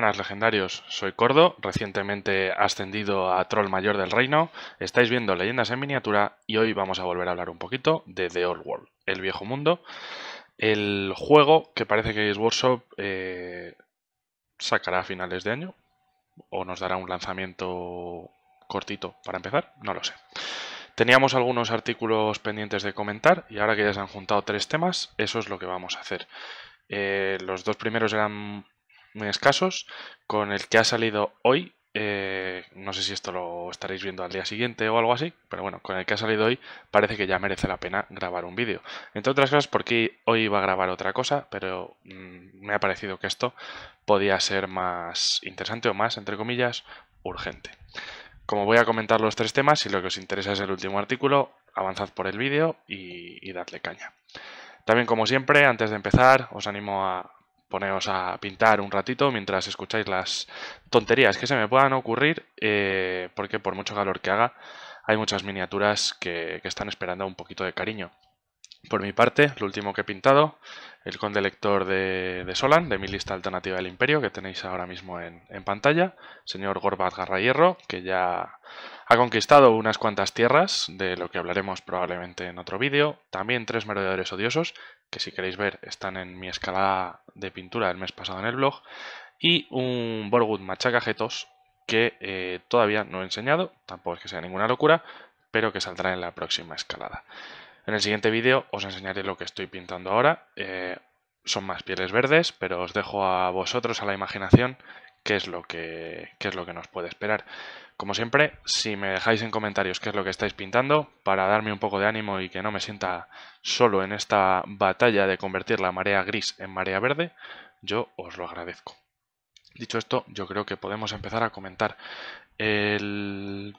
buenas legendarios, soy Cordo, recientemente ascendido a Troll Mayor del Reino, estáis viendo Leyendas en miniatura y hoy vamos a volver a hablar un poquito de The Old World, el viejo mundo, el juego que parece que es Workshop eh, sacará a finales de año o nos dará un lanzamiento cortito para empezar, no lo sé. Teníamos algunos artículos pendientes de comentar y ahora que ya se han juntado tres temas, eso es lo que vamos a hacer. Eh, los dos primeros eran muy escasos, con el que ha salido hoy. Eh, no sé si esto lo estaréis viendo al día siguiente o algo así, pero bueno, con el que ha salido hoy parece que ya merece la pena grabar un vídeo. Entre otras cosas, porque hoy iba a grabar otra cosa, pero mm, me ha parecido que esto podía ser más interesante o más, entre comillas, urgente. Como voy a comentar los tres temas, si lo que os interesa es el último artículo, avanzad por el vídeo y, y dadle caña. También, como siempre, antes de empezar, os animo a poneos a pintar un ratito mientras escucháis las tonterías que se me puedan ocurrir, eh, porque por mucho calor que haga, hay muchas miniaturas que, están esperando un poquito de cariño. Por mi parte, lo último que he pintado, el conde lector de, Solan, de mi lista alternativa del Imperio, que tenéis ahora mismo en, en pantalla, señor Gorbat hierro que ya ha conquistado unas cuantas tierras, de lo que hablaremos probablemente en otro vídeo, también tres merodeadores odiosos, que si queréis ver están en mi escalada de pintura del mes pasado en el blog, y un Borgut Machacajetos que eh, todavía no he enseñado, tampoco es que sea ninguna locura, pero que saldrá en la próxima escalada. En el siguiente vídeo os enseñaré lo que estoy pintando ahora. Eh, son más pieles verdes, pero os dejo a vosotros a la imaginación qué es lo que, qué es lo que nos puede esperar. Como siempre, si me dejáis en comentarios qué es lo que estáis pintando, para darme un poco de ánimo y que no me sienta solo en esta batalla de convertir la marea gris en marea verde, yo os lo agradezco. Dicho esto, yo creo que podemos empezar a comentar. El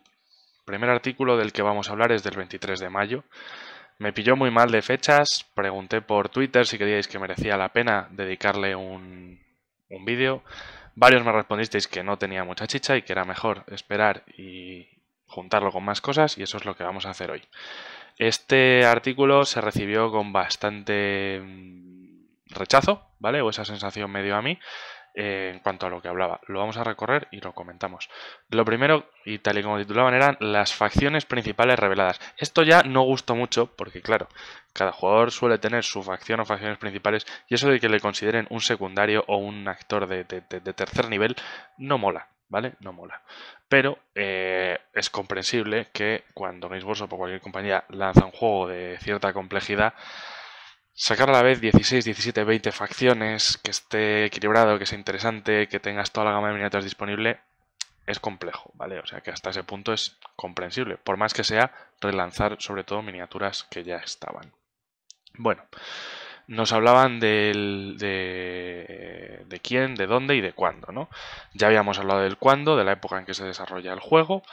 primer artículo del que vamos a hablar es del 23 de mayo. Me pilló muy mal de fechas, pregunté por Twitter si queríais que merecía la pena dedicarle un, un vídeo. Varios me respondisteis que no tenía mucha chicha y que era mejor esperar y juntarlo con más cosas y eso es lo que vamos a hacer hoy. Este artículo se recibió con bastante mm, rechazo, ¿vale? O esa sensación me dio a mí en cuanto a lo que hablaba. Lo vamos a recorrer y lo comentamos. Lo primero, y tal y como titulaban, eran las facciones principales reveladas. Esto ya no gustó mucho, porque claro, cada jugador suele tener su facción o facciones principales, y eso de que le consideren un secundario o un actor de, tercer nivel no mola. ¿vale? No mola. Pero eh, es comprensible que cuando Games Workshop o cualquier compañía lanza un juego de cierta complejidad, sacar a la vez 16, 17, 20 facciones, que esté equilibrado, que sea interesante, que tengas toda la gama de miniaturas disponible, es complejo, ¿vale? O sea que hasta ese punto es comprensible, por más que sea relanzar sobre todo miniaturas que ya estaban. Bueno, nos hablaban del, de, de quién, de dónde y de cuándo, ¿no? Ya habíamos hablado del cuándo, de la época en que se desarrolla el juego,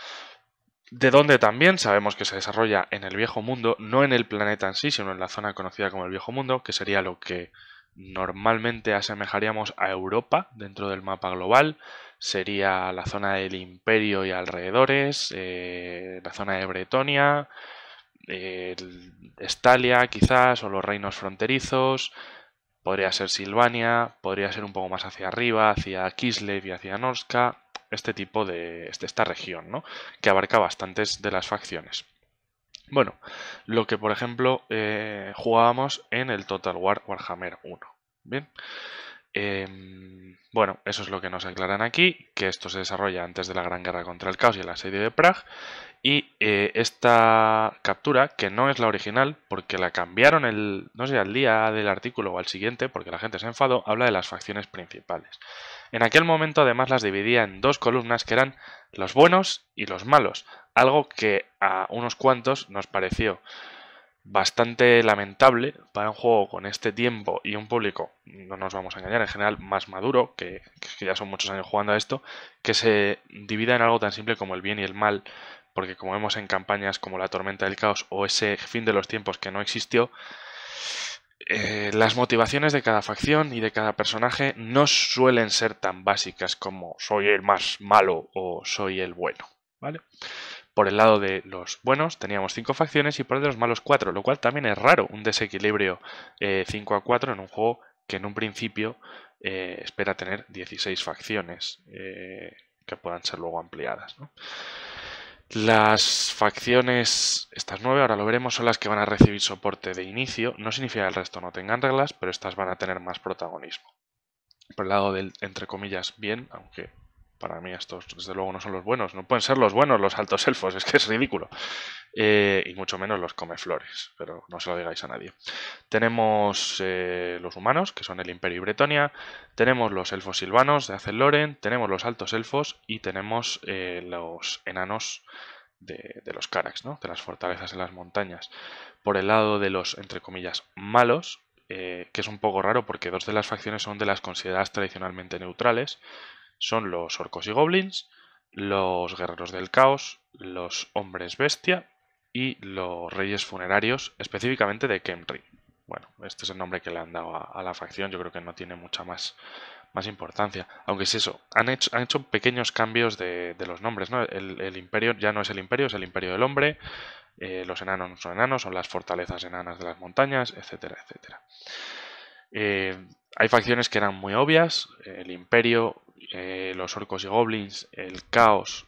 de donde también sabemos que se desarrolla en el viejo mundo, no en el planeta en sí, sino en la zona conocida como el viejo mundo, que sería lo que normalmente asemejaríamos a Europa dentro del mapa global, sería la zona del imperio y alrededores, eh, la zona de Bretonia, Estalia quizás, o los reinos fronterizos, podría ser Silvania, podría ser un poco más hacia arriba, hacia Kislev y hacia Norska, este tipo de este, esta región, ¿no? que abarca bastantes de las facciones. Bueno, lo que por ejemplo eh, jugábamos en el Total War Warhammer 1. Bien, Em, bueno, eso es lo que nos aclaran aquí, que esto se desarrolla antes de la Gran Guerra contra el Caos y el asedio de Prague. Y eh, esta captura, que no es la original, porque la cambiaron el, no sé, al día del artículo o al siguiente, porque la gente se enfado, habla de las facciones principales. En aquel momento además las dividía en dos columnas que eran los buenos y los malos, algo que a unos cuantos nos pareció bastante lamentable para un juego con este tiempo y un público, no nos vamos a engañar, en general más maduro, que, ya son muchos años jugando a esto, que se divida en algo tan simple como el bien y el mal, porque como vemos en campañas como la tormenta del caos o ese fin de los tiempos que no existió, eh, las motivaciones de cada facción y de cada personaje no suelen ser tan básicas como soy el más malo o soy el bueno, ¿vale? Por el lado de los buenos teníamos 5 facciones y por el de los malos 4, lo cual también es raro, un desequilibrio 5 eh, a 4 en un juego que en un principio eh, espera tener 16 facciones eh, que puedan ser luego ampliadas. Las facciones, estas nueve, ahora lo veremos, son las que van a recibir soporte de inicio. No significa que el resto no tengan reglas, pero estas van a tener más protagonismo. Por el lado del, entre comillas, bien, aunque para mí estos desde luego no son los buenos, no pueden ser los buenos los altos elfos, es que es ridículo. Eh, y mucho menos los comeflores, pero no se lo digáis a nadie. Tenemos eh, los humanos, que son el Imperio y Bretonia, tenemos los elfos silvanos de Loren, tenemos los altos elfos y tenemos eh, los enanos de, los Carax, ¿no? de las fortalezas en las montañas. Por el lado de los, entre comillas, malos, que es un poco raro porque dos de las facciones son de las consideradas tradicionalmente neutrales, son los orcos y goblins, los guerreros del caos, los hombres bestia y los reyes funerarios, específicamente de Kemri. Bueno, este es el nombre que le han dado a, la facción, yo creo que no tiene mucha más, más importancia. Aunque es eso, han hecho, han hecho pequeños cambios de, los nombres, ¿no? El, imperio ya no es el imperio, es el imperio del hombre, eh, los enanos no son enanos, son las fortalezas enanas de las montañas, etcétera, etcétera. Eh, hay facciones que eran muy obvias, el imperio, eh, los orcos y goblins, el caos,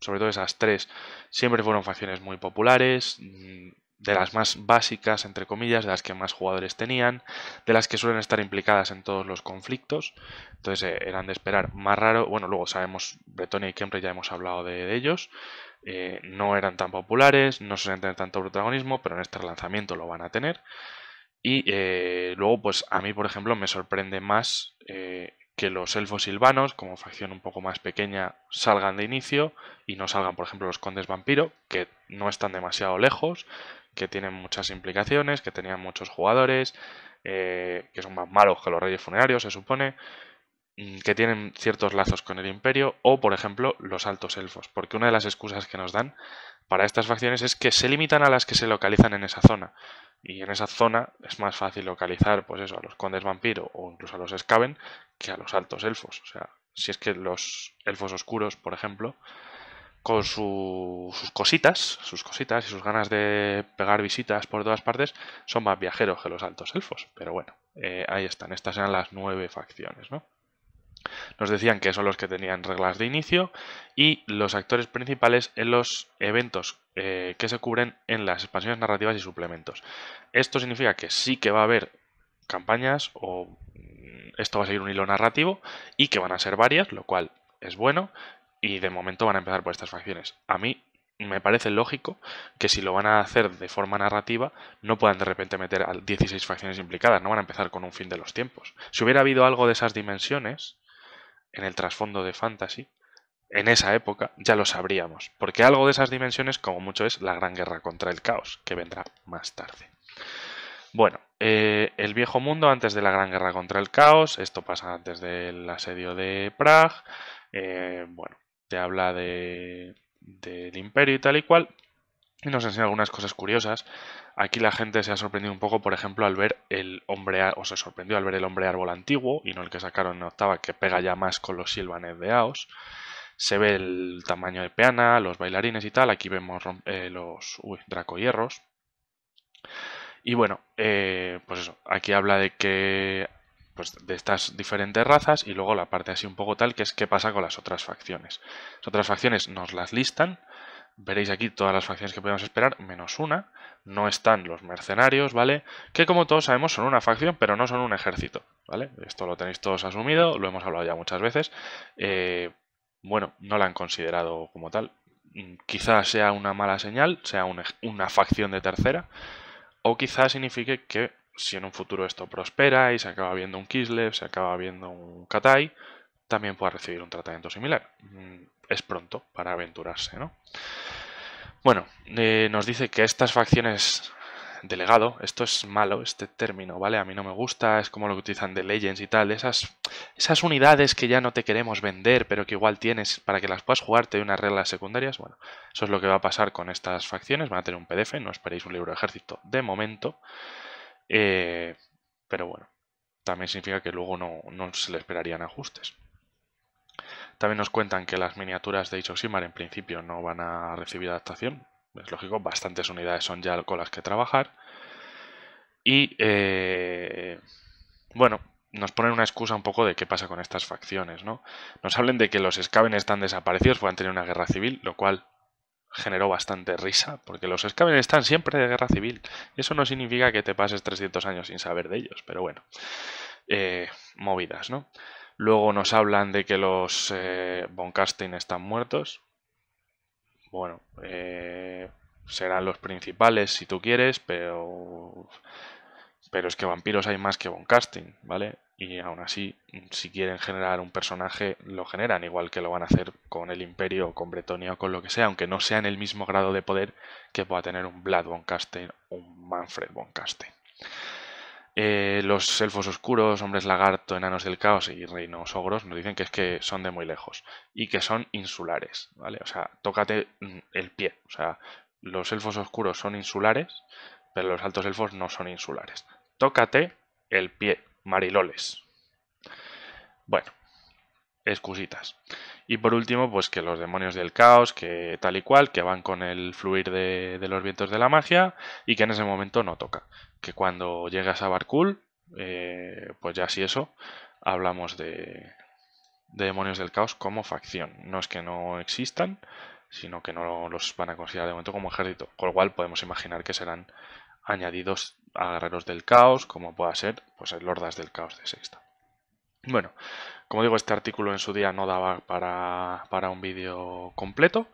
sobre todo esas tres, siempre fueron facciones muy populares, mm, de las más básicas, entre comillas, de las que más jugadores tenían, de las que suelen estar implicadas en todos los conflictos, entonces eh, eran de esperar. Más raro, bueno, luego sabemos, Bretonia y Kempre ya hemos hablado de, ellos, eh, no eran tan populares, no suelen tener tanto protagonismo, pero en este relanzamiento lo van a tener. Y luego, pues a mí, por ejemplo, me sorprende más que los elfos silvanos, como facción un poco más pequeña, salgan de inicio y no salgan, por ejemplo, los condes vampiro, que no están demasiado lejos, que tienen muchas implicaciones, que tenían muchos jugadores, eh, que son más malos que los reyes funerarios, se supone, mm, que tienen ciertos lazos con el imperio, o, por ejemplo, los altos elfos, porque una de las excusas que nos dan para estas facciones es que se limitan a las que se localizan en esa zona y en esa zona es más fácil localizar pues eso, a los condes vampiro o incluso a los escaben que a los altos elfos. O sea, si es que los elfos oscuros, por ejemplo, con sus cositas, sus cositas y sus ganas de pegar visitas por todas partes, son más viajeros que los altos elfos. Pero bueno, eh, ahí están. Estas eran las nueve facciones, ¿no? Nos decían que son los que tenían reglas de inicio y los actores principales en los eventos eh, que se cubren en las expansiones narrativas y suplementos. Esto significa que sí que va a haber campañas o mm, esto va a seguir un hilo narrativo y que van a ser varias, lo cual es bueno y de momento van a empezar por estas facciones. A mí me parece lógico que si lo van a hacer de forma narrativa, no puedan de repente meter a 16 facciones implicadas, no van a empezar con un fin de los tiempos. Si hubiera habido algo de esas dimensiones, en el trasfondo de fantasy, en esa época ya lo sabríamos, porque algo de esas dimensiones como mucho es la gran guerra contra el caos, que vendrá más tarde. Bueno, eh, el viejo mundo antes de la gran guerra contra el caos, esto pasa antes del asedio de Prague, eh, bueno, te habla de, del imperio y tal y cual, y nos enseña algunas cosas curiosas. Aquí la gente se ha sorprendido un poco, por ejemplo, al ver el hombre, o se sorprendió al ver el hombre árbol antiguo y no el que sacaron en octava, que pega ya más con los silvanes de Aos. Se ve el tamaño de Peana, los bailarines y tal. Aquí vemos eh, los draco dracohierros. Y bueno, eh, pues eso, aquí habla de que pues de estas diferentes razas y luego la parte así un poco tal que es qué pasa con las otras facciones. Las otras facciones nos las listan, Veréis aquí todas las facciones que podemos esperar, menos una. No están los mercenarios, ¿vale? Que como todos sabemos son una facción, pero no son un ejército, ¿vale? Esto lo tenéis todos asumido, lo hemos hablado ya muchas veces. Eh, bueno, no la han considerado como tal. Mm, quizás sea una mala señal, sea una, una facción de tercera. O quizás signifique que si en un futuro esto prospera y se acaba viendo un Kislev, se acaba viendo un Katai, también pueda recibir un tratamiento similar. Mm, es pronto para aventurarse, ¿no? Bueno, eh, nos dice que estas facciones delegado, esto es malo, este término, ¿vale? A mí no me gusta, es como lo que utilizan de Legends y tal, esas, esas unidades que ya no te queremos vender, pero que igual tienes para que las puedas jugar, te unas reglas secundarias, bueno, eso es lo que va a pasar con estas facciones, van a tener un PDF, no esperéis un libro de ejército de momento, eh, pero bueno, también significa que luego no, no se le esperarían ajustes. También nos cuentan que las miniaturas de Ixoximar en principio no van a recibir adaptación. Es lógico, bastantes unidades son ya con las que trabajar. Y eh, bueno, nos ponen una excusa un poco de qué pasa con estas facciones, ¿no? Nos hablan de que los Scaven están desaparecidos, porque han una guerra civil, lo cual generó bastante risa, porque los Scaven están siempre de guerra civil. Eso no significa que te pases 300 años sin saber de ellos, pero bueno, eh, movidas, ¿no? Luego nos hablan de que los eh, están muertos. Bueno, eh, serán los principales si tú quieres, pero. Pero es que vampiros hay más que Von ¿vale? Y aún así, si quieren generar un personaje, lo generan, igual que lo van a hacer con el Imperio, o con Bretonia o con lo que sea, aunque no sea en el mismo grado de poder que pueda tener un Vlad Von o un Manfred Von eh, los elfos oscuros, hombres lagarto, enanos del caos y reinos ogros nos dicen que es que son de muy lejos y que son insulares, ¿vale? O sea, tócate mm, el pie. O sea, los elfos oscuros son insulares, pero los altos elfos no son insulares. Tócate el pie, mariloles. Bueno, excusitas. Y por último, pues que los demonios del caos, que tal y cual, que van con el fluir de, de, los vientos de la magia y que en ese momento no toca que cuando llegas a Barkul, eh, pues ya si eso, hablamos de, demonios del caos como facción. No es que no existan, sino que no los van a considerar de momento como ejército. Con lo cual podemos imaginar que serán añadidos a guerreros del caos, como pueda ser pues, del Caos de Sexta. Bueno, como digo, este artículo en su día no daba para, para un vídeo completo,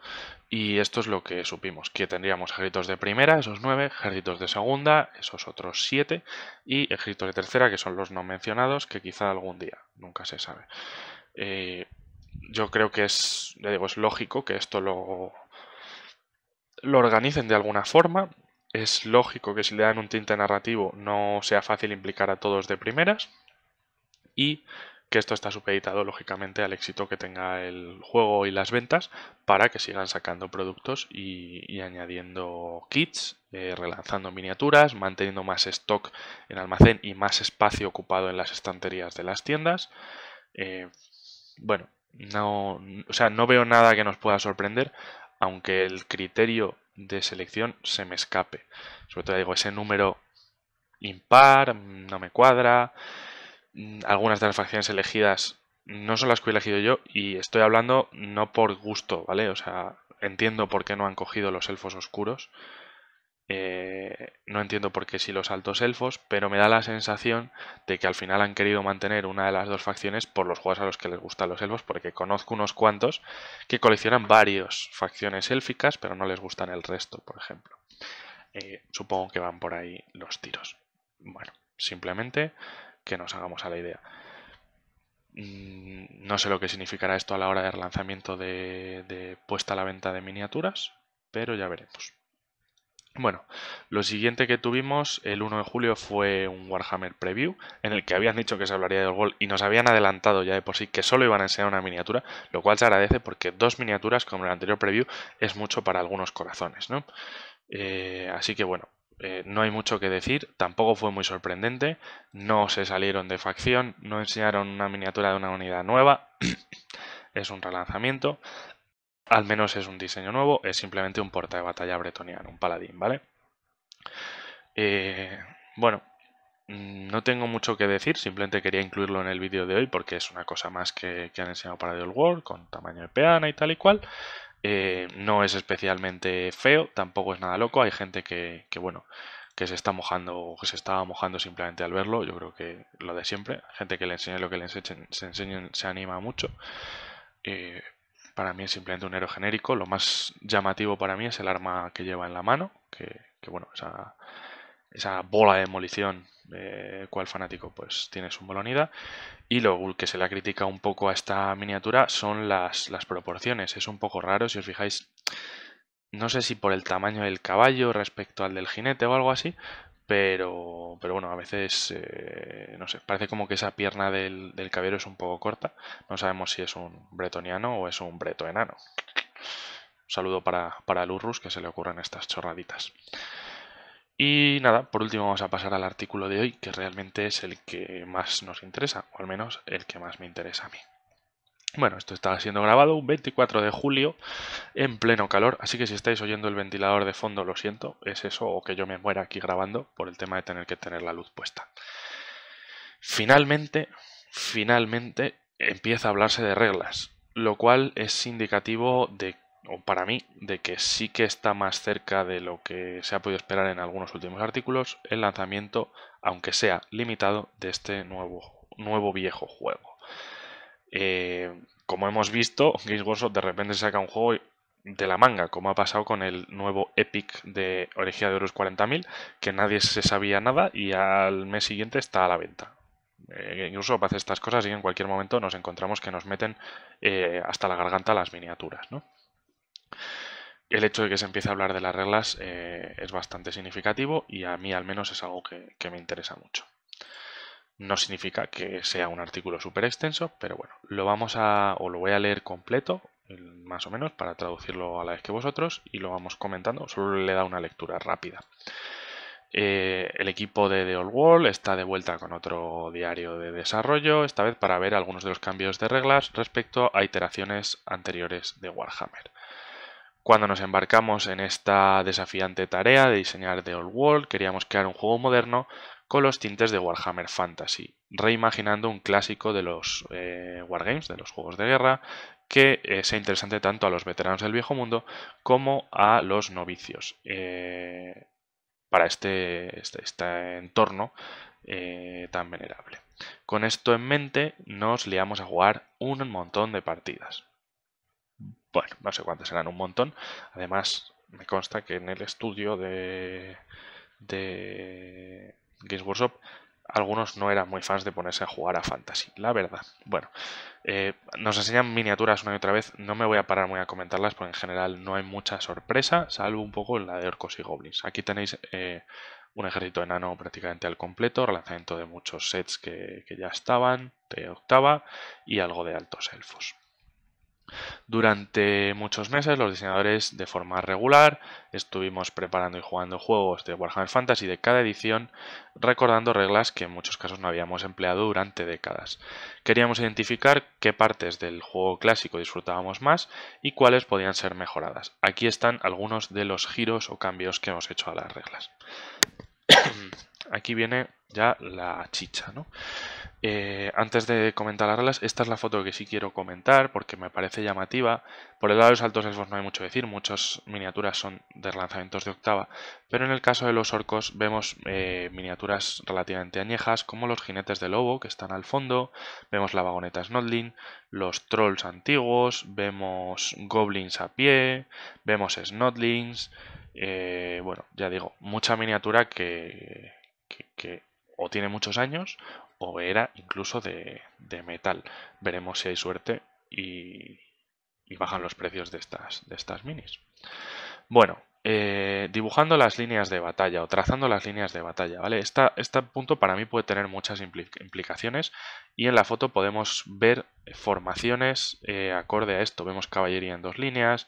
y esto es lo que supimos, que tendríamos ejércitos de primera, esos nueve, ejércitos de segunda, esos otros siete, y ejércitos de tercera, que son los no mencionados, que quizá algún día, nunca se sabe. Eh, yo creo que es, digo, es lógico que esto lo, lo organicen de alguna forma. Es lógico que si le dan un tinte narrativo no sea fácil implicar a todos de primeras. Y que esto está supeditado lógicamente al éxito que tenga el juego y las ventas para que sigan sacando productos y, añadiendo kits, eh, relanzando miniaturas, manteniendo más stock en almacén y más espacio ocupado en las estanterías de las tiendas. Eh, bueno, no, o sea, no veo nada que nos pueda sorprender, aunque el criterio de selección se me escape. Sobre todo digo, ese número impar no me cuadra. Mm, algunas de las facciones elegidas no son las que he elegido yo y estoy hablando no por gusto, ¿vale? O sea, entiendo por qué no han cogido los elfos oscuros. Eh, no entiendo por qué sí los altos elfos, pero me da la sensación de que al final han querido mantener una de las dos facciones por los juegos a los que les gustan los elfos, porque conozco unos cuantos que coleccionan varias facciones élficas, pero no les gustan el resto, por ejemplo. Eh, supongo que van por ahí los tiros. Bueno, simplemente que nos hagamos a la idea. Mm, no sé lo que significará esto a la hora del lanzamiento de, puesta a la venta de miniaturas, pero ya veremos. Bueno, lo siguiente que tuvimos el 1 de julio fue un Warhammer Preview, en el que habían dicho que se hablaría del Gol y nos habían adelantado ya de por sí que solo iban a enseñar una miniatura, lo cual se agradece porque dos miniaturas, como el anterior preview, es mucho para algunos corazones, ¿no? Eh, así que bueno, eh, no hay mucho que decir, tampoco fue muy sorprendente, no se salieron de facción, no enseñaron una miniatura de una unidad nueva, es un relanzamiento, al menos es un diseño nuevo, es simplemente un porta de batalla bretoniano, un paladín, ¿vale? Eh, bueno, mm, no tengo mucho que decir, simplemente quería incluirlo en el vídeo de hoy porque es una cosa más que, han enseñado para The World, con tamaño de peana y tal y cual. Eh, no es especialmente feo, tampoco es nada loco. Hay gente que, bueno, que se está mojando o que se estaba mojando simplemente al verlo. Yo creo que lo de siempre. gente que le enseña lo que le enseñen, se enseñen, se anima mucho. Eh, para mí es simplemente un héroe genérico. Lo más llamativo para mí es el arma que lleva en la mano, que, bueno, esa, esa bola de demolición eh, ¿Cuál cual fanático pues tiene su molonida. Y lo que se la critica un poco a esta miniatura son las, proporciones. Es un poco raro, si os fijáis, no sé si por el tamaño del caballo respecto al del jinete o algo así, pero, pero bueno, a veces, eh, no sé, parece como que esa pierna del, del caballero es un poco corta. No sabemos si es un bretoniano o es un breto enano. Un saludo para, para Lurrus que se le ocurren estas chorraditas. Y nada, por último vamos a pasar al artículo de hoy, que realmente es el que más nos interesa, o al menos el que más me interesa a mí. Bueno, esto está siendo grabado un 24 de julio en pleno calor, así que si estáis oyendo el ventilador de fondo, lo siento, es eso o que yo me muera aquí grabando por el tema de tener que tener la luz puesta. Finalmente, finalmente empieza a hablarse de reglas, lo cual es indicativo de o para mí, de que sí que está más cerca de lo que se ha podido esperar en algunos últimos artículos, el lanzamiento, aunque sea limitado, de este nuevo, nuevo viejo juego. Eh, como hemos visto, Games Workshop de repente saca un juego de la manga, como ha pasado con el nuevo Epic de Oregia de Euros 40.000, que nadie se sabía nada y al mes siguiente está a la venta. Eh, incluso hace estas cosas y en cualquier momento nos encontramos que nos meten eh, hasta la garganta las miniaturas, ¿no? el hecho de que se empiece a hablar de las reglas eh, es bastante significativo y a mí al menos es algo que, me interesa mucho. No significa que sea un artículo súper extenso, pero bueno, lo vamos a, o lo voy a leer completo, más o menos, para traducirlo a la vez que vosotros, y lo vamos comentando, solo le da una lectura rápida. Eh, el equipo de The Old World está de vuelta con otro diario de desarrollo, esta vez para ver algunos de los cambios de reglas respecto a iteraciones anteriores de Warhammer. Cuando nos embarcamos en esta desafiante tarea de diseñar The Old World, queríamos crear un juego moderno con los tintes de Warhammer Fantasy, reimaginando un clásico de los eh, Wargames, de los juegos de guerra, que eh, sea interesante tanto a los veteranos del viejo mundo como a los novicios. Eh, para este, este, este entorno tan venerable. Con esto en mente, nos liamos a jugar un montón de partidas bueno, no sé cuántos eran, un montón. Además, me consta que en el estudio de, de Games Workshop algunos no eran muy fans de ponerse a jugar a Fantasy, la verdad. Bueno, eh, nos enseñan miniaturas una y otra vez, no me voy a parar muy a comentarlas porque en general no hay mucha sorpresa, salvo un poco en la de orcos y goblins. Aquí tenéis eh, un ejército enano prácticamente al completo, relanzamiento de muchos sets que, que ya estaban, de octava, y algo de altos elfos. Durante muchos meses los diseñadores de forma regular estuvimos preparando y jugando juegos de Warhammer Fantasy de cada edición, recordando reglas que en muchos casos no habíamos empleado durante décadas. Queríamos identificar qué partes del juego clásico disfrutábamos más y cuáles podían ser mejoradas. Aquí están algunos de los giros o cambios que hemos hecho a las reglas aquí viene ya la chicha, ¿no? Eh, antes de comentar las reglas, esta es la foto que sí quiero comentar porque me parece llamativa. Por el lado de los altos elfos no hay mucho que decir, muchas miniaturas son de lanzamientos de octava, pero en el caso de los orcos vemos eh, miniaturas relativamente añejas como los jinetes de lobo que están al fondo, vemos la vagoneta Snodlin, los trolls antiguos, vemos goblins a pie, vemos Snodlings, eh, bueno, ya digo, mucha miniatura que que, o tiene muchos años o era incluso de, metal. Veremos si hay suerte y, bajan los precios de estas, de estas minis. Bueno, eh, dibujando las líneas de batalla o trazando las líneas de batalla, ¿vale? este punto para mí puede tener muchas implicaciones y en la foto podemos ver formaciones eh, acorde a esto. Vemos caballería en dos líneas,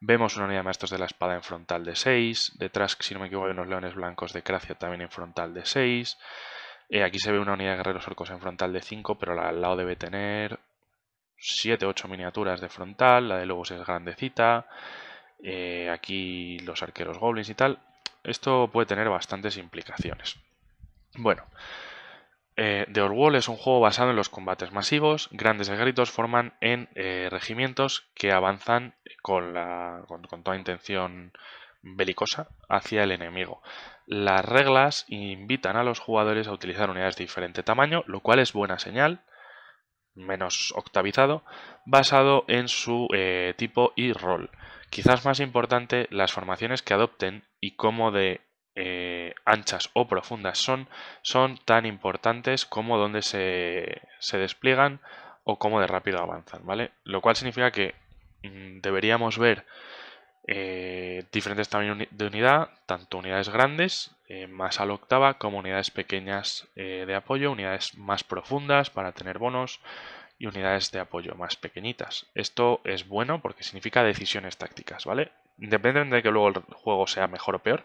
Vemos una unidad de maestros de la espada en frontal de 6. Detrás, si no me equivoco, hay unos leones blancos de Cracia también en frontal de 6. Eh, aquí se ve una unidad de guerreros orcos en frontal de 5, pero al lado debe tener 7 8 miniaturas de frontal. La de lobos es grandecita. Eh, aquí los arqueros goblins y tal. Esto puede tener bastantes implicaciones. Bueno, eh, The Old es un juego basado en los combates masivos. Grandes ejércitos forman en eh, regimientos que avanzan con, toda intención belicosa hacia el enemigo. Las reglas invitan a los jugadores a utilizar unidades de diferente tamaño, lo cual es buena señal, menos octavizado, basado en su eh, tipo y rol. Quizás más importante, las formaciones que adopten y cómo de eh, anchas o profundas son, son tan importantes como dónde se, despliegan o cómo de rápido avanzan, ¿vale? Lo cual significa que mm, deberíamos ver eh, diferentes tamaños de unidad, tanto unidades grandes, eh, más a la octava, como unidades pequeñas de apoyo, unidades más profundas para tener bonos y unidades de apoyo más pequeñitas. Esto es bueno porque significa decisiones tácticas, ¿vale? Independientemente de que luego el juego sea mejor o peor,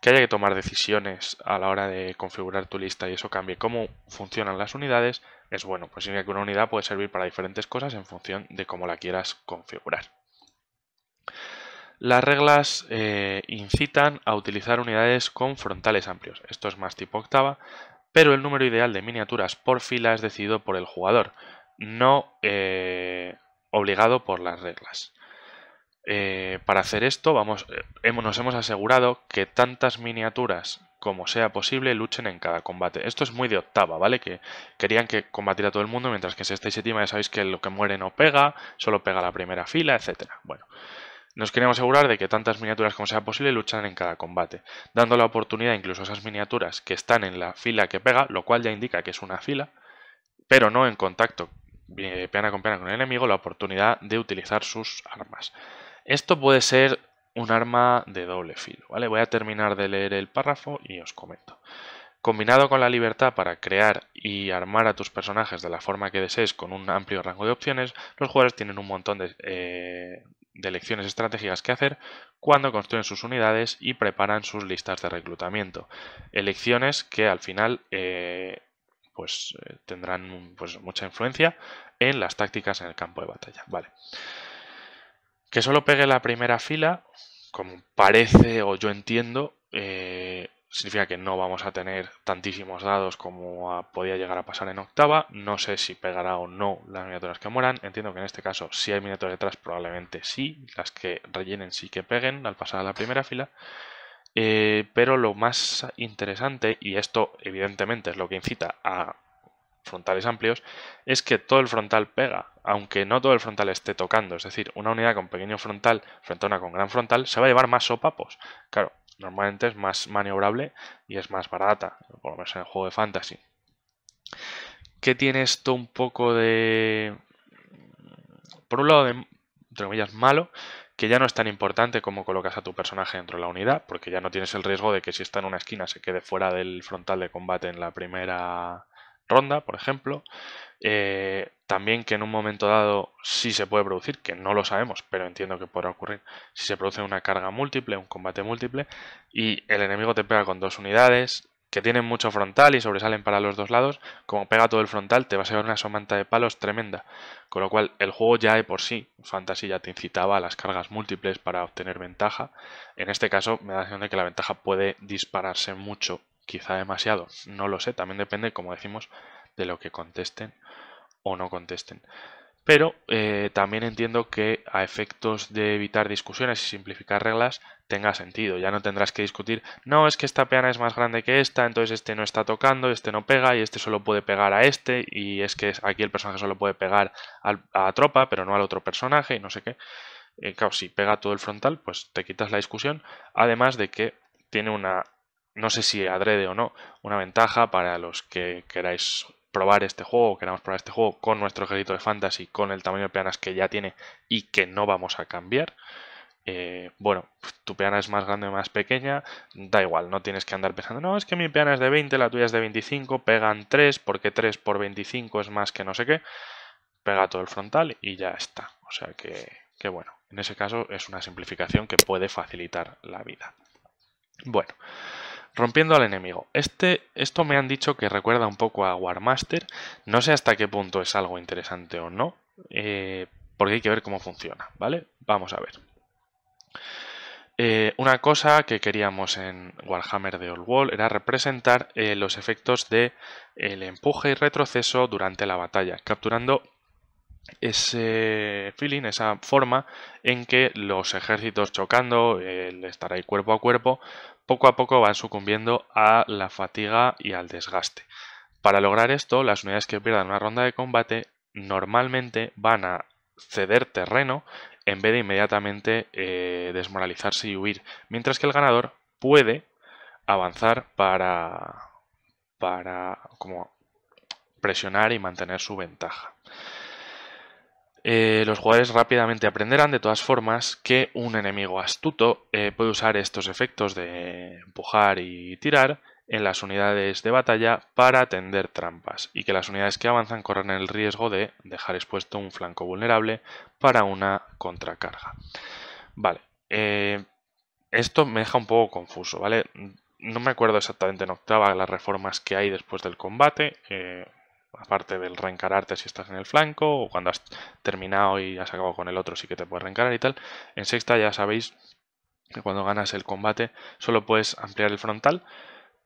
que haya que tomar decisiones a la hora de configurar tu lista y eso cambie cómo funcionan las unidades, es bueno, pues significa que una unidad puede servir para diferentes cosas en función de cómo la quieras configurar. Las reglas eh, incitan a utilizar unidades con frontales amplios, esto es más tipo octava, pero el número ideal de miniaturas por fila es decidido por el jugador, no eh, obligado por las reglas. Eh, para hacer esto vamos, eh, hemos, nos hemos asegurado que tantas miniaturas como sea posible luchen en cada combate. Esto es muy de octava, ¿vale? Que querían que combatiera todo el mundo, mientras que sexta y séptima ya sabéis que lo que muere no pega, solo pega la primera fila, etcétera. Bueno, nos queríamos asegurar de que tantas miniaturas como sea posible luchan en cada combate, dando la oportunidad incluso a esas miniaturas que están en la fila que pega, lo cual ya indica que es una fila, pero no en contacto eh, peana con peana con el enemigo, la oportunidad de utilizar sus armas. Esto puede ser un arma de doble filo, ¿vale? Voy a terminar de leer el párrafo y os comento. Combinado con la libertad para crear y armar a tus personajes de la forma que desees con un amplio rango de opciones, los jugadores tienen un montón de, elecciones eh, estratégicas que hacer cuando construyen sus unidades y preparan sus listas de reclutamiento. Elecciones que al final eh, pues, eh, tendrán pues, mucha influencia en las tácticas en el campo de batalla. Vale. Que solo pegue la primera fila, como parece o yo entiendo, eh, significa que no vamos a tener tantísimos dados como podía llegar a pasar en octava. No sé si pegará o no las miniaturas que moran. Entiendo que en este caso, si hay miniaturas detrás, probablemente sí. Las que rellenen sí que peguen al pasar a la primera fila. Eh, pero lo más interesante, y esto evidentemente es lo que incita a frontales amplios, es que todo el frontal pega, aunque no todo el frontal esté tocando. Es decir, una unidad con pequeño frontal frente a una con gran frontal se va a llevar más sopapos. Claro, normalmente es más maniobrable y es más barata, por lo menos en el juego de fantasy. ¿Qué tiene esto un poco de... Por un lado, de, entre comillas, malo, que ya no es tan importante como colocas a tu personaje dentro de la unidad, porque ya no tienes el riesgo de que si está en una esquina se quede fuera del frontal de combate en la primera ronda, por ejemplo. Eh, también que en un momento dado sí se puede producir, que no lo sabemos, pero entiendo que podrá ocurrir, si se produce una carga múltiple, un combate múltiple, y el enemigo te pega con dos unidades que tienen mucho frontal y sobresalen para los dos lados, como pega todo el frontal te va a ser una somanta de palos tremenda, con lo cual el juego ya de por sí, Fantasy ya te incitaba a las cargas múltiples para obtener ventaja, en este caso me da la sensación de que la ventaja puede dispararse mucho quizá demasiado, no lo sé, también depende, como decimos, de lo que contesten o no contesten. Pero eh, también entiendo que a efectos de evitar discusiones y simplificar reglas tenga sentido. Ya no tendrás que discutir, no, es que esta peana es más grande que esta, entonces este no está tocando, este no pega y este solo puede pegar a este y es que aquí el personaje solo puede pegar a a tropa pero no al otro personaje y no sé qué. Eh, claro, si pega todo el frontal, pues te quitas la discusión, además de que tiene una no sé si adrede o no, una ventaja para los que queráis probar este juego, queramos probar este juego con nuestro ejército de fantasy, con el tamaño de peanas que ya tiene y que no vamos a cambiar. Eh, bueno, tu peana es más grande o más pequeña, da igual, no tienes que andar pensando, no, es que mi peana es de 20, la tuya es de 25, pegan 3, porque 3 por 25 es más que no sé qué, pega todo el frontal y ya está. O sea que, que bueno, en ese caso es una simplificación que puede facilitar la vida. Bueno, Rompiendo al enemigo. Este, esto me han dicho que recuerda un poco a Warmaster. No sé hasta qué punto es algo interesante o no, eh, porque hay que ver cómo funciona, ¿vale? Vamos a ver. Eh, una cosa que queríamos en Warhammer de Old Wall era representar eh, los efectos del el empuje y retroceso durante la batalla, capturando ese feeling, esa forma en que los ejércitos chocando, el estar ahí cuerpo a cuerpo, poco a poco van sucumbiendo a la fatiga y al desgaste. Para lograr esto, las unidades que pierdan una ronda de combate normalmente van a ceder terreno en vez de inmediatamente eh, desmoralizarse y huir, mientras que el ganador puede avanzar para, para como presionar y mantener su ventaja. Eh, los jugadores rápidamente aprenderán de todas formas que un enemigo astuto eh, puede usar estos efectos de empujar y tirar en las unidades de batalla para tender trampas y que las unidades que avanzan corren el riesgo de dejar expuesto un flanco vulnerable para una contracarga. Vale, eh, esto me deja un poco confuso, ¿vale? No me acuerdo exactamente en octava las reformas que hay después del combate, aparte del reencararte si estás en el flanco, o cuando has terminado y has acabado con el otro sí que te puedes reencarar y tal. En sexta ya sabéis que cuando ganas el combate solo puedes ampliar el frontal,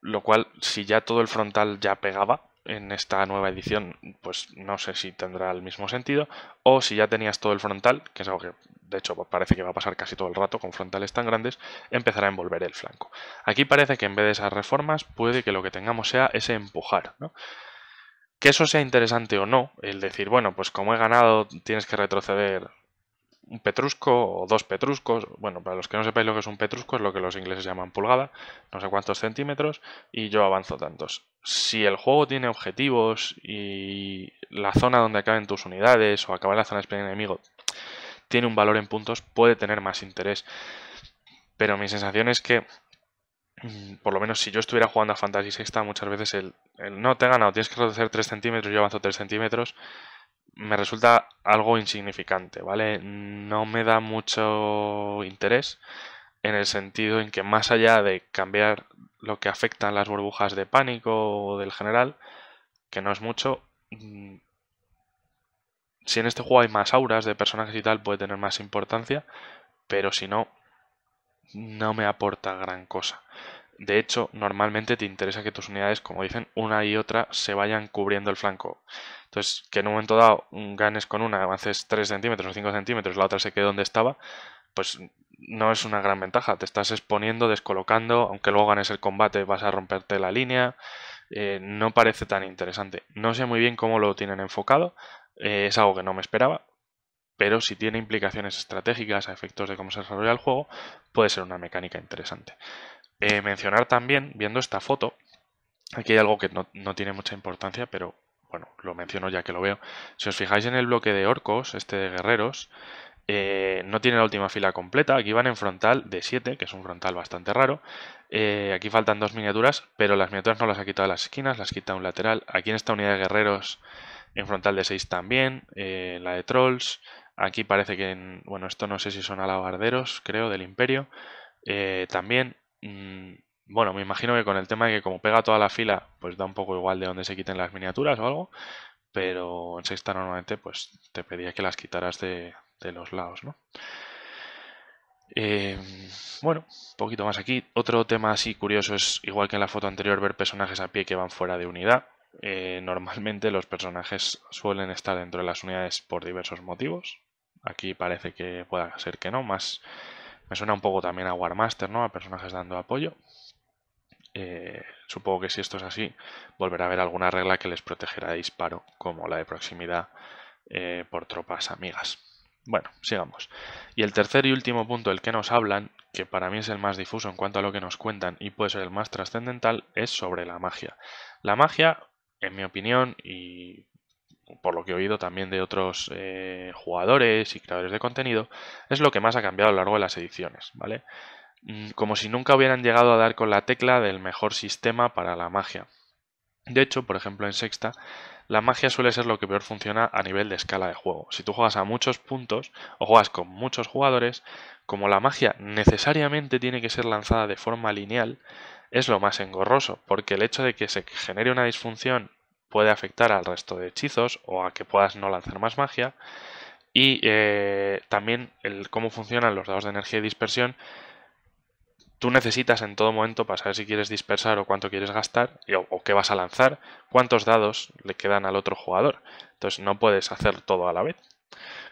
lo cual si ya todo el frontal ya pegaba en esta nueva edición, pues no sé si tendrá el mismo sentido, o si ya tenías todo el frontal, que es algo que de hecho parece que va a pasar casi todo el rato con frontales tan grandes, empezará a envolver el flanco. Aquí parece que en vez de esas reformas puede que lo que tengamos sea ese empujar, ¿no? Que eso sea interesante o no, el decir, bueno, pues como he ganado, tienes que retroceder un petrusco o dos petruscos. Bueno, para los que no sepáis lo que es un petrusco, es lo que los ingleses llaman pulgada, no sé cuántos centímetros, y yo avanzo tantos. Si el juego tiene objetivos y la zona donde acaben tus unidades o acaba la zona de enemigo tiene un valor en puntos, puede tener más interés. Pero mi sensación es que Mm, por lo menos si yo estuviera jugando a Fantasy Sexta, muchas veces el, no te he ganado, tienes que reducir 3 centímetros, yo avanzo 3 centímetros, me resulta algo insignificante, ¿vale? No me da mucho interés en el sentido en que más allá de cambiar lo que afectan las burbujas de pánico o del general, que no es mucho, mm, si en este juego hay más auras de personajes y tal, puede tener más importancia, pero si no, no me aporta gran cosa. De hecho, normalmente te interesa que tus unidades, como dicen, una y otra se vayan cubriendo el flanco. Entonces, que en un momento dado ganes con una, avances 3 centímetros o 5 centímetros, la otra se quede donde estaba, pues no es una gran ventaja. Te estás exponiendo, descolocando, aunque luego ganes el combate vas a romperte la línea. Eh, no parece tan interesante. No sé muy bien cómo lo tienen enfocado. Eh, es algo que no me esperaba. Pero si tiene implicaciones estratégicas a efectos de cómo se desarrolla el juego, puede ser una mecánica interesante. Eh, mencionar también, viendo esta foto, aquí hay algo que no, tiene mucha importancia, pero bueno, lo menciono ya que lo veo. Si os fijáis en el bloque de orcos, este de guerreros, eh, no tiene la última fila completa. Aquí van en frontal de 7, que es un frontal bastante raro. Eh, aquí faltan dos miniaturas, pero las miniaturas no las ha quitado las esquinas, las quita un lateral. Aquí en esta unidad de guerreros, en frontal de 6 también, la de trolls. Aquí parece que, bueno, esto no sé si son alabarderos, creo, del imperio. también Mm, bueno, me imagino que con el tema de que como pega toda la fila, pues da un poco igual de dónde se quiten las miniaturas o algo, pero en sexta normalmente pues te pedía que las quitaras de, los lados, ¿no? Eh, bueno, un poquito más aquí. Otro tema así curioso es, igual que en la foto anterior, ver personajes a pie que van fuera de unidad. Eh, normalmente los personajes suelen estar dentro de las unidades por diversos motivos. Aquí parece que pueda ser que no, más me suena un poco también a Warmaster, ¿no? A personajes dando apoyo. Eh, supongo que si esto es así, volverá a haber alguna regla que les protegerá de disparo, como la de proximidad eh, por tropas amigas. Bueno, sigamos. Y el tercer y último punto del que nos hablan, que para mí es el más difuso en cuanto a lo que nos cuentan y puede ser el más trascendental, es sobre la magia. La magia, en mi opinión, y por lo que he oído también de otros eh, jugadores y creadores de contenido, es lo que más ha cambiado a lo largo de las ediciones, ¿vale? Mm, como si nunca hubieran llegado a dar con la tecla del mejor sistema para la magia. De hecho, por ejemplo, en sexta, la magia suele ser lo que peor funciona a nivel de escala de juego. Si tú juegas a muchos puntos o juegas con muchos jugadores, como la magia necesariamente tiene que ser lanzada de forma lineal, es lo más engorroso, porque el hecho de que se genere una disfunción puede afectar al resto de hechizos o a que puedas no lanzar más magia. Y eh, también el cómo funcionan los dados de energía y dispersión. Tú necesitas en todo momento para saber si quieres dispersar o cuánto quieres gastar o, o qué vas a lanzar, cuántos dados le quedan al otro jugador. Entonces no puedes hacer todo a la vez.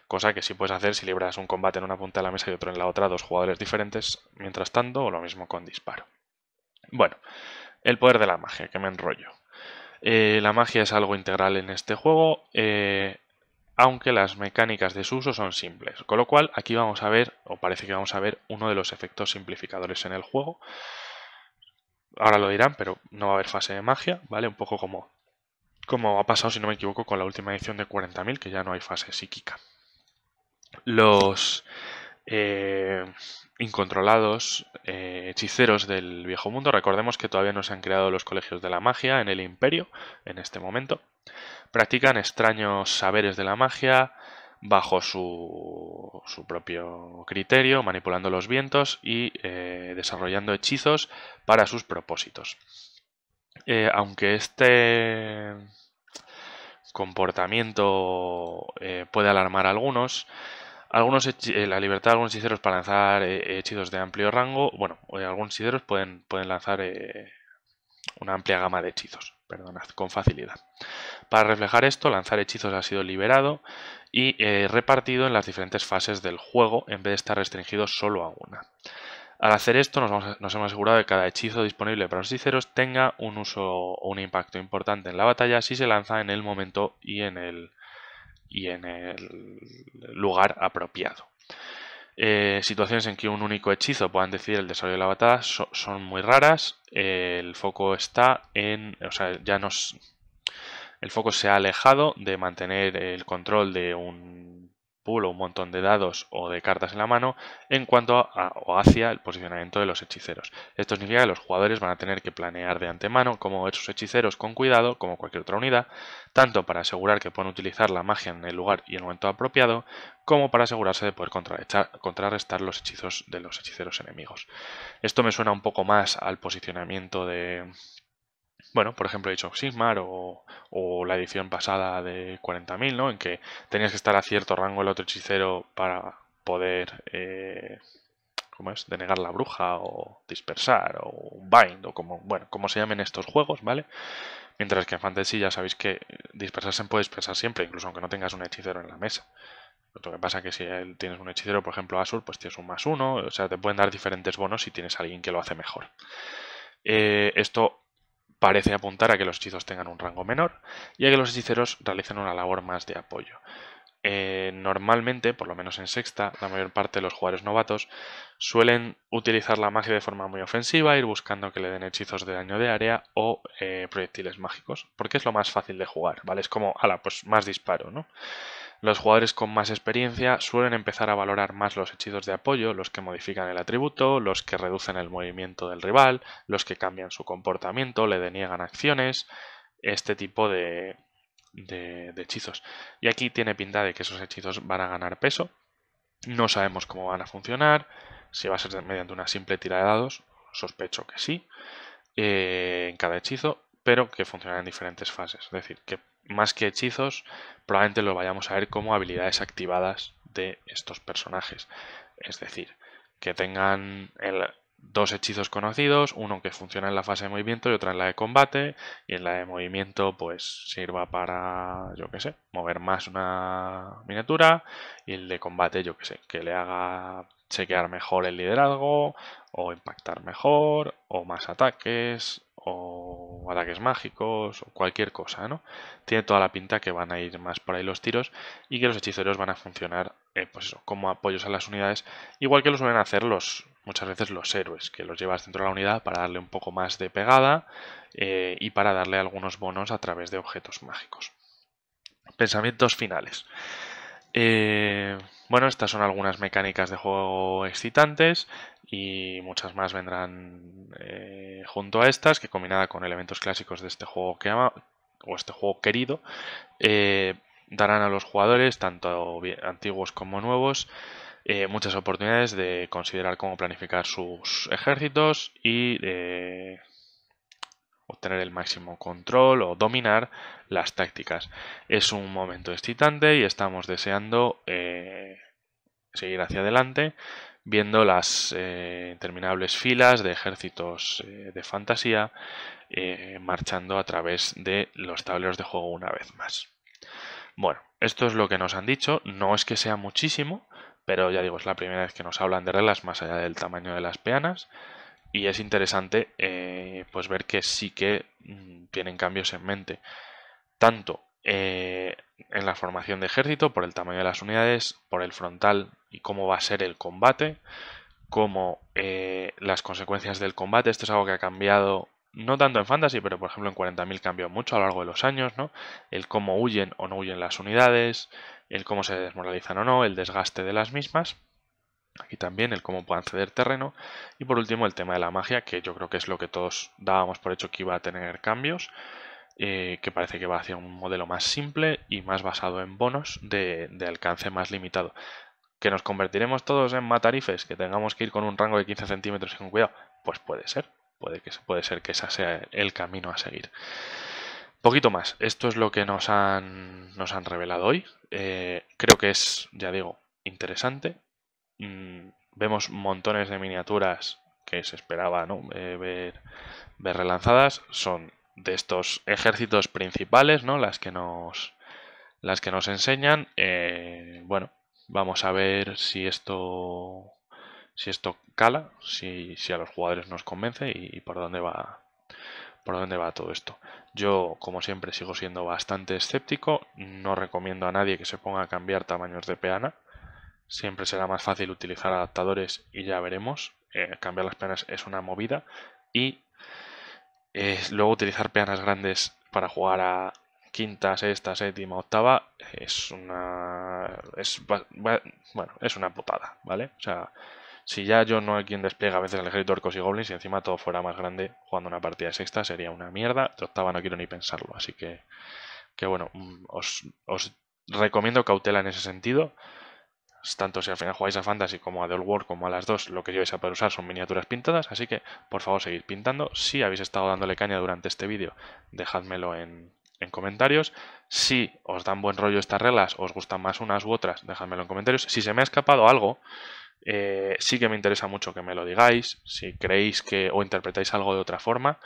Cosa que sí puedes hacer si libras un combate en una punta de la mesa y otro en la otra, dos jugadores diferentes mientras tanto, o lo mismo con disparo. Bueno, el poder de la magia, que me enrollo. Eh, la magia es algo integral en este juego, eh, aunque las mecánicas de su uso son simples. Con lo cual, aquí vamos a ver, o parece que vamos a ver, uno de los efectos simplificadores en el juego. Ahora lo dirán, pero no va a haber fase de magia, ¿vale? Un poco como, como ha pasado, si no me equivoco, con la última edición de 40.000, que ya no hay fase psíquica. Los, eh, incontrolados, eh, hechiceros del viejo mundo. Recordemos que todavía no se han creado los colegios de la magia en el imperio en este momento. Practican extraños saberes de la magia bajo su, propio criterio, manipulando los vientos y eh, desarrollando hechizos para sus propósitos. aunque este comportamiento puede alarmar a algunos, algunos eh, la libertad de algunos hechiceros para lanzar eh, hechizos de amplio rango. Bueno, eh, algunos hechiceros pueden, pueden lanzar una amplia gama de hechizos, perdonad, con facilidad. Para reflejar esto, lanzar hechizos ha sido liberado y repartido en las diferentes fases del juego en vez de estar restringido solo a una. Al hacer esto nos, hemos asegurado de que cada hechizo disponible para los hechiceros tenga un uso o un impacto importante en la batalla si se lanza en el momento y en el y en el lugar apropiado. Eh, situaciones en que un único hechizo puedan decir el desarrollo de la batalla son muy raras. el foco está en. O sea, ya nos. El foco se ha alejado de mantener el control de un pulo un montón de dados o de cartas en la mano en cuanto a, o hacia el posicionamiento de los hechiceros. Esto significa que los jugadores van a tener que planear de antemano cómo mover sus hechiceros con cuidado, como cualquier otra unidad, tanto para asegurar que pueden utilizar la magia en el lugar y el momento apropiado, como para asegurarse de poder contrarrestar los hechizos de los hechiceros enemigos. Esto me suena un poco más al posicionamiento de, bueno, por ejemplo, he dicho Sigmar o, o, la edición pasada de 40.000, ¿no? En que tenías que estar a cierto rango el otro hechicero para poder, eh, ¿cómo es? Denegar la bruja o dispersar o bind o como, bueno, como se llamen estos juegos, ¿vale? Mientras que en Fantasy ya sabéis que dispersarse puede dispersar siempre, incluso aunque no tengas un hechicero en la mesa. Lo que pasa es que si tienes un hechicero, por ejemplo, Azul, pues tienes un más uno, o sea, te pueden dar diferentes bonos si tienes a alguien que lo hace mejor. Eh, esto parece apuntar a que los hechizos tengan un rango menor y a que los hechiceros realicen una labor más de apoyo. Eh, normalmente, por lo menos en sexta, la mayor parte de los jugadores novatos suelen utilizar la magia de forma muy ofensiva, ir buscando que le den hechizos de daño de área o eh, proyectiles mágicos, porque es lo más fácil de jugar, ¿vale? Es como, ala, pues más disparo, ¿no? Los jugadores con más experiencia suelen empezar a valorar más los hechizos de apoyo, los que modifican el atributo, los que reducen el movimiento del rival, los que cambian su comportamiento, le deniegan acciones, este tipo de, de, hechizos. Y aquí tiene pinta de que esos hechizos van a ganar peso. No sabemos cómo van a funcionar, si va a ser mediante una simple tira de dados, sospecho que sí, eh, en cada hechizo, pero que funcionará en diferentes fases. Es decir, que más que hechizos, probablemente lo vayamos a ver como habilidades activadas de estos personajes. Es decir, que tengan el, dos hechizos conocidos, uno que funciona en la fase de movimiento y otra en la de combate, y en la de movimiento pues sirva para, yo que sé, mover más una miniatura, y el de combate, yo que sé, que le haga chequear mejor el liderazgo, o impactar mejor, o más ataques, o ataques mágicos o cualquier cosa, ¿no? Tiene toda la pinta que van a ir más por ahí los tiros y que los hechiceros van a funcionar eh, pues como apoyos a las unidades, igual que lo suelen hacer los muchas veces los héroes, que los llevas dentro de la unidad para darle un poco más de pegada eh, y para darle algunos bonos a través de objetos mágicos. Pensamientos finales. Eh, bueno, estas son algunas mecánicas de juego excitantes y muchas más vendrán eh, junto a estas, que combinada con elementos clásicos de este juego que ama, o este juego querido, eh, darán a los jugadores, tanto antiguos como nuevos, eh, muchas oportunidades de considerar cómo planificar sus ejércitos y de obtener el máximo control o dominar las tácticas. Es un momento excitante y estamos deseando eh, seguir hacia adelante viendo las eh, interminables filas de ejércitos eh, de fantasía marchando a través de los tableros de juego una vez más. Bueno, esto es lo que nos han dicho, no es que sea muchísimo, pero ya digo, es la primera vez que nos hablan de reglas más allá del tamaño de las peanas y es interesante eh, pues ver que sí que mm, tienen cambios en mente. Tanto eh, en la formación de ejército, por el tamaño de las unidades, por el frontal y cómo va a ser el combate, como eh, las consecuencias del combate. Esto es algo que ha cambiado, no tanto en Fantasy, pero por ejemplo en 40.000 cambió mucho a lo largo de los años, ¿no? El cómo huyen o no huyen las unidades, el cómo se desmoralizan o no, el desgaste de las mismas. Aquí también el cómo puedan ceder terreno. Y por último el tema de la magia, que yo creo que es lo que todos dábamos por hecho que iba a tener cambios. Eh, que parece que va hacia un modelo más simple y más basado en bonos de, alcance más limitado. ¿Que nos convertiremos todos en matarifes? ¿Que tengamos que ir con un rango de 15 centímetros y con cuidado? Pues puede ser. Puede, que, puede ser que ese sea el camino a seguir. Poquito más. Esto es lo que nos han, revelado hoy. Eh, creo que es, ya digo, interesante. Mm, vemos montones de miniaturas que se esperaba eh, ver, relanzadas. Son de estos ejércitos principales, ¿no? Las que nos. Las que nos enseñan. Eh, bueno, vamos a ver si esto. Si esto cala, si, si a los jugadores nos convence y por dónde va. Por dónde va todo esto. Yo, como siempre, sigo siendo bastante escéptico. No recomiendo a nadie que se ponga a cambiar tamaños de peana siempre será más fácil utilizar adaptadores y ya veremos. Eh, cambiar las peanas es una movida. Y eh, luego utilizar peanas grandes para jugar a quinta, sexta, séptima, octava es una. Es, bueno, es una putada, ¿vale? O sea, si ya yo no hay quien despliegue a veces el ejército orcos y goblins y encima todo fuera más grande jugando una partida de sexta sería una mierda. De octava no quiero ni pensarlo, así que. Que bueno, mm, os, os recomiendo cautela en ese sentido. Pues, tanto si al final jugáis a Fantasy como a The World como a las dos, lo que lleváis a poder usar son miniaturas pintadas, así que por favor seguid pintando. Si habéis estado dándole caña durante este vídeo, dejádmelo en, comentarios. Si os dan buen rollo estas reglas, os gustan más unas u otras, dejádmelo en comentarios. Si se me ha escapado algo, eh, sí que me interesa mucho que me lo digáis. Si creéis que o interpretáis algo de otra forma,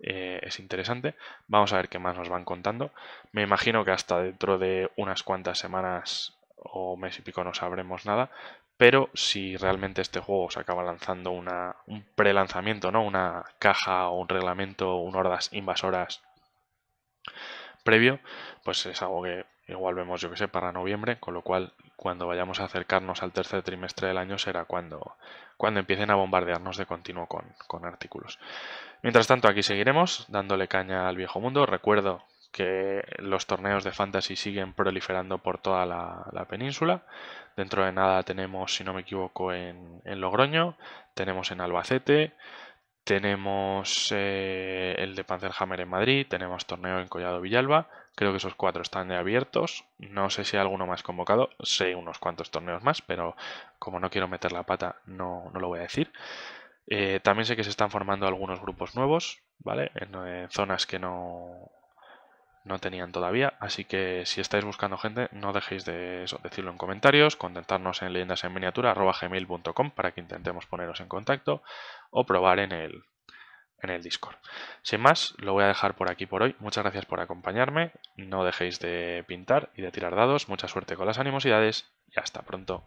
eh, es interesante. Vamos a ver qué más nos van contando. Me imagino que hasta dentro de unas cuantas semanas o mes y pico no sabremos nada, pero si realmente este juego se acaba lanzando una, un pre-lanzamiento, ¿no? una caja o un reglamento, un hordas invasoras previo, pues es algo que igual vemos, yo que sé, para noviembre, con lo cual cuando vayamos a acercarnos al tercer trimestre del año será cuando, cuando empiecen a bombardearnos de continuo con, con artículos. Mientras tanto, aquí seguiremos dándole caña al viejo mundo. Recuerdo que los torneos de fantasy siguen proliferando por toda la, península. Dentro de nada tenemos, si no me equivoco, en, Logroño, tenemos en Albacete, tenemos eh, el de Panzerhammer en Madrid, tenemos torneo en Collado Villalba. Creo que esos cuatro están ya abiertos. No sé si hay alguno más convocado. Sé unos cuantos torneos más, pero como no quiero meter la pata, no, lo voy a decir. Eh, también sé que se están formando algunos grupos nuevos, ¿vale? en zonas que no, no tenían todavía, así que si estáis buscando gente, no dejéis de decirlo en comentarios, contentarnos en leyendas en miniatura para que intentemos poneros en contacto o probar en el, en el Discord. Sin más, lo voy a dejar por aquí por hoy. Muchas gracias por acompañarme, no dejéis de pintar y de tirar dados, mucha suerte con las animosidades y hasta pronto.